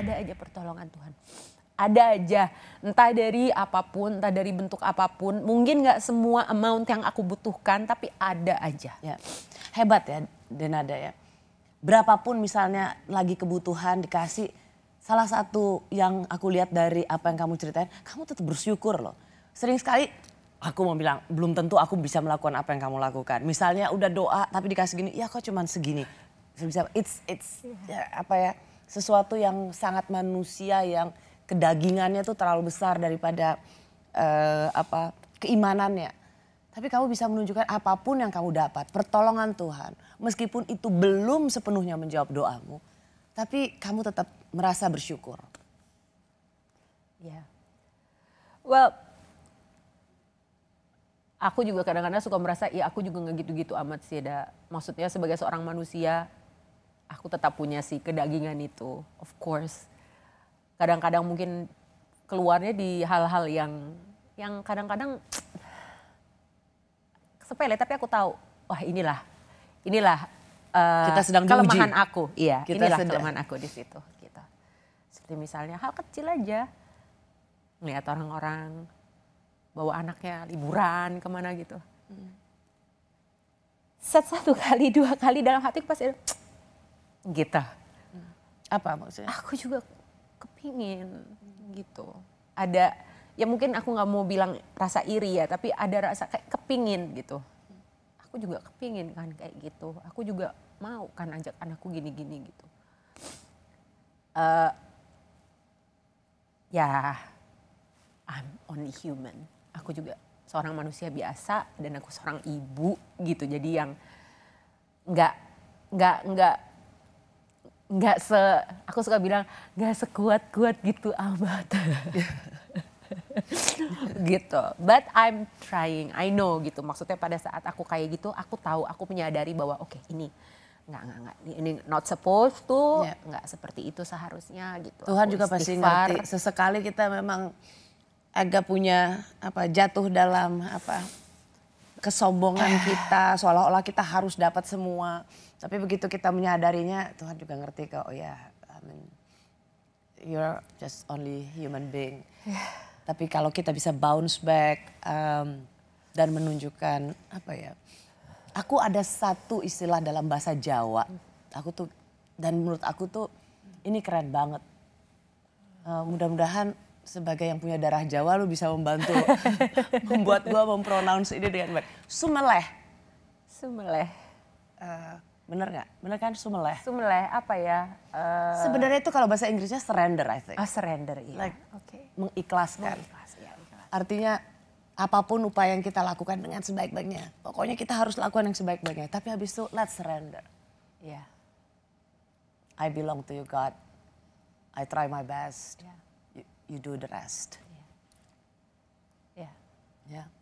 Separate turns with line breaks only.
ada aja pertolongan Tuhan ada aja entah dari apapun entah dari bentuk apapun mungkin nggak semua amount yang aku butuhkan tapi ada
aja ya. hebat ya Denada ya berapapun misalnya lagi kebutuhan dikasih salah satu yang aku lihat dari apa yang kamu ceritain kamu tetap bersyukur loh sering sekali aku mau bilang belum tentu aku bisa melakukan apa yang kamu lakukan misalnya udah doa tapi dikasih gini ya kok cuman segini bisa it's it's iya. ya, apa ya sesuatu yang sangat manusia yang kedagingannya tuh terlalu besar daripada uh, apa keimanannya. Tapi kamu bisa menunjukkan apapun yang kamu dapat, pertolongan Tuhan. Meskipun itu belum sepenuhnya menjawab doamu, tapi kamu tetap merasa bersyukur.
Ya. Yeah. Well, aku juga kadang-kadang suka merasa, ya aku juga nggak gitu-gitu amat sih. Ada. Maksudnya sebagai seorang manusia, aku tetap punya sih kedagingan itu, of course. Kadang-kadang mungkin keluarnya di hal-hal yang yang kadang-kadang sepele tapi aku tahu, wah inilah inilah uh, kita sedang kelemahan diuji. aku. Iya, kita inilah sedang. kelemahan aku di situ gitu. Seperti misalnya hal kecil aja melihat orang-orang bawa anaknya liburan kemana gitu. Hmm. Set satu kali, dua kali dalam hati pasti Gita? Apa maksudnya? Aku juga kepingin gitu. Ada, ya mungkin aku nggak mau bilang rasa iri ya, tapi ada rasa kayak kepingin gitu. Aku juga kepingin kan kayak gitu. Aku juga mau kan ajak anakku gini-gini gitu. Uh, ya, I'm only human. Aku juga seorang manusia biasa dan aku seorang ibu gitu. Jadi yang nggak nggak nggak nggak se aku suka bilang nggak sekuat kuat gitu amat gitu but I'm trying I know gitu maksudnya pada saat aku kayak gitu aku tahu aku menyadari bahwa oke okay, ini nggak nggak nggak ini not supposed to yeah. nggak seperti itu seharusnya gitu Tuhan aku juga pasti ngerti
sesekali kita memang agak punya apa jatuh dalam apa kesombongan iya. kita, seolah-olah kita harus dapat semua. Tapi begitu kita menyadarinya, Tuhan juga ngerti kok, oh ya, yeah, I mean, you're just only human being. Yeah. Tapi kalau kita bisa bounce back um, dan menunjukkan apa ya, aku ada satu istilah dalam bahasa Jawa, aku tuh dan menurut aku tuh ini keren banget. Uh, Mudah-mudahan sebagai yang punya darah Jawa lu bisa membantu membuat gue mempronounce ini dengan baik. Sumeleh. Sumeleh. Uh, bener nggak? Bener kan sumeleh?
Sumeleh apa ya? Uh...
Sebenarnya itu kalau bahasa Inggrisnya surrender I think. Oh, surrender iya. Like, okay. Mengikhlaskan. Mengikhlas, ya, ikhlas. Artinya apapun upaya yang kita lakukan dengan sebaik-baiknya. Pokoknya kita harus lakukan yang sebaik-baiknya. Tapi habis itu let's surrender. Ya. Yeah. I belong to you God. I try my best. Yeah. you do the rest. Yeah. Yeah. yeah.